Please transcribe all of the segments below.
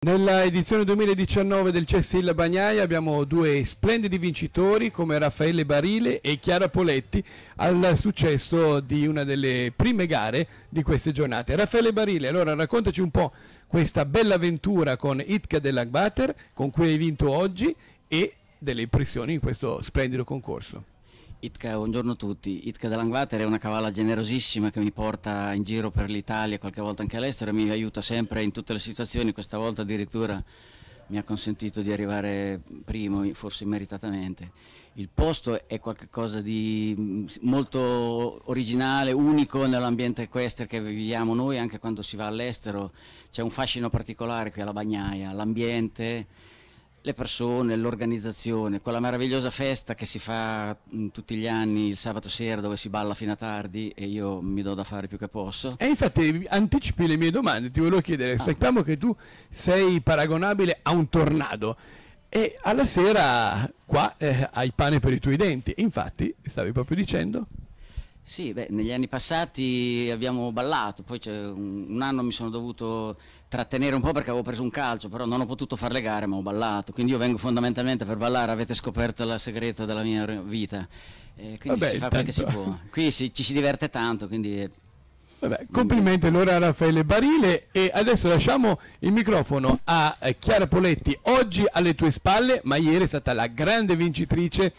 Nella edizione 2019 del Cessil Bagnaia abbiamo due splendidi vincitori come Raffaele Barile e Chiara Poletti al successo di una delle prime gare di queste giornate. Raffaele Barile, allora raccontaci un po' questa bella avventura con Itka dell'Agbater con cui hai vinto oggi e delle impressioni in questo splendido concorso. Itka, buongiorno a tutti. Itka dell'Angvater è una cavalla generosissima che mi porta in giro per l'Italia, e qualche volta anche all'estero, e mi aiuta sempre in tutte le situazioni, questa volta addirittura mi ha consentito di arrivare primo, forse immeritatamente. Il posto è qualcosa di mm, molto originale, unico nell'ambiente equestre che viviamo noi, anche quando si va all'estero. C'è un fascino particolare qui alla Bagnaia, l'ambiente, le persone, l'organizzazione, quella meravigliosa festa che si fa mm, tutti gli anni il sabato sera dove si balla fino a tardi e io mi do da fare più che posso. E infatti eh, anticipi le mie domande, ti volevo chiedere, ah. sappiamo che tu sei paragonabile a un tornado e alla sera qua eh, hai pane per i tuoi denti, infatti stavi proprio dicendo... Sì, beh, negli anni passati abbiamo ballato, poi un, un, anno mi sono dovuto trattenere un po' perché avevo preso un calcio, però non ho potuto fare le gare ma ho ballato, quindi io vengo fondamentalmente per ballare, avete scoperto il segreto della mia vita, eh, quindi Vabbè, si fa quel che si può, qui si, ci si diverte tanto, quindi Vabbè, complimenti allora a Raffaele Barile e adesso lasciamo il microfono a eh, Chiara Poletti, oggi alle tue spalle, ma ieri è stata la grande vincitrice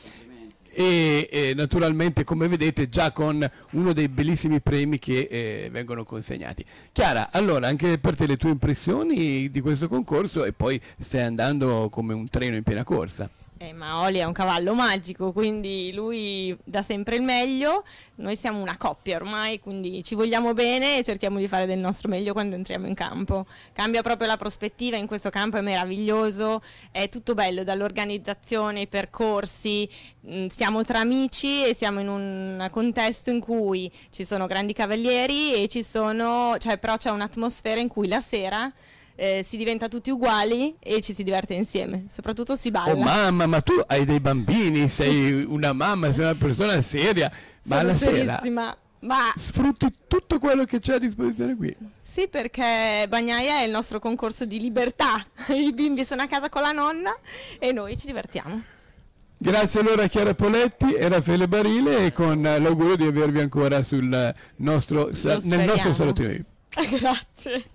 e eh, naturalmente come vedete già con uno dei bellissimi premi che eh, vengono consegnati. Chiara, allora anche per te le tue impressioni di questo concorso e poi stai andando come un treno in piena corsa. Eh, ma Oli è un cavallo magico, quindi lui dà sempre il meglio. Noi siamo una coppia ormai, quindi ci vogliamo bene e cerchiamo di fare del nostro meglio quando entriamo in campo. Cambia proprio la prospettiva, in questo campo è meraviglioso, è tutto bello, dall'organizzazione ai percorsi. Mm, siamo tra amici e siamo in un contesto in cui ci sono grandi cavalieri e ci sono, cioè, però c'è un'atmosfera in cui la sera eh, si diventa tutti uguali e ci si diverte insieme, soprattutto si balla. Oh mamma, ma tu hai dei bambini, sei una mamma, sei una persona seria, ma alla sera... Ma sfrutti tutto quello che c'è a disposizione qui. Sì, perché Bagnaia è il nostro concorso di libertà. I bimbi sono a casa con la nonna e noi ci divertiamo. Grazie allora a Chiara Poletti e Raffaele Barile e con l'augurio di avervi ancora nostro, nel nostro salotino. Grazie.